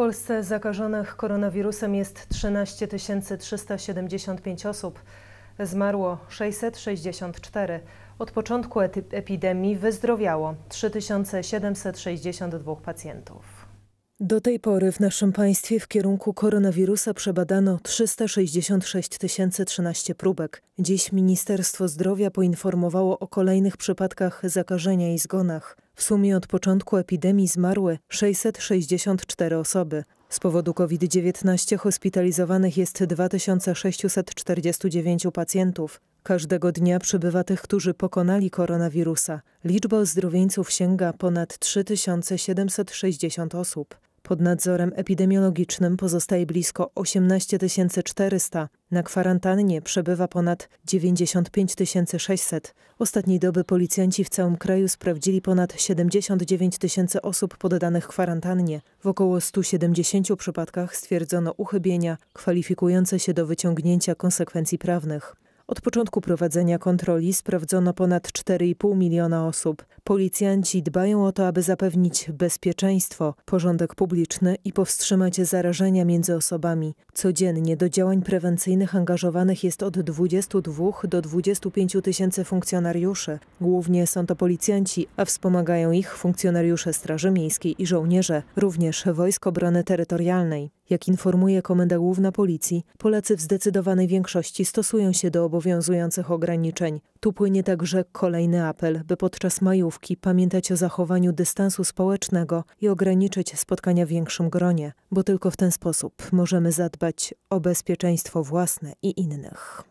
W Polsce zakażonych koronawirusem jest 13 375 osób. Zmarło 664. Od początku epidemii wyzdrowiało 3762 pacjentów. Do tej pory w naszym państwie w kierunku koronawirusa przebadano 366 013 próbek. Dziś Ministerstwo Zdrowia poinformowało o kolejnych przypadkach zakażenia i zgonach. W sumie od początku epidemii zmarły 664 osoby. Z powodu COVID-19 hospitalizowanych jest 2649 pacjentów. Każdego dnia przybywa tych, którzy pokonali koronawirusa. Liczba ozdrowieńców sięga ponad 3760 osób. Pod nadzorem epidemiologicznym pozostaje blisko 18 400. Na kwarantannie przebywa ponad 95 600. Ostatniej doby policjanci w całym kraju sprawdzili ponad 79 tysięcy osób poddanych kwarantannie. W około 170 przypadkach stwierdzono uchybienia kwalifikujące się do wyciągnięcia konsekwencji prawnych. Od początku prowadzenia kontroli sprawdzono ponad 4,5 miliona osób. Policjanci dbają o to, aby zapewnić bezpieczeństwo, porządek publiczny i powstrzymać zarażenia między osobami. Codziennie do działań prewencyjnych angażowanych jest od 22 do 25 tysięcy funkcjonariuszy. Głównie są to policjanci, a wspomagają ich funkcjonariusze Straży Miejskiej i żołnierze, również Wojsk Obrony Terytorialnej. Jak informuje Komenda Główna Policji, Polacy w zdecydowanej większości stosują się do obowiązujących ograniczeń. Tu płynie także kolejny apel, by podczas majówki pamiętać o zachowaniu dystansu społecznego i ograniczyć spotkania w większym gronie, bo tylko w ten sposób możemy zadbać o bezpieczeństwo własne i innych.